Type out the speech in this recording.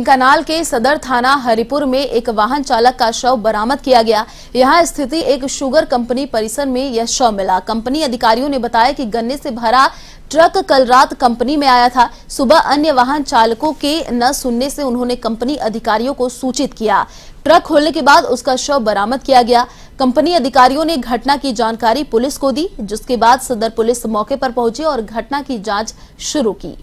ढिंकानाल के सदर थाना हरिपुर में एक वाहन चालक का शव बरामद किया गया यहां स्थिति एक शुगर कंपनी परिसर में यह शव मिला कंपनी अधिकारियों ने बताया कि गन्ने से भरा ट्रक कल रात कंपनी में आया था सुबह अन्य वाहन चालकों के न सुनने से उन्होंने कंपनी अधिकारियों को सूचित किया ट्रक खोलने के बाद उसका शव बरामद किया गया कंपनी अधिकारियों ने घटना की जानकारी पुलिस को दी जिसके बाद सदर पुलिस मौके पर पहुंची और घटना की जांच शुरू की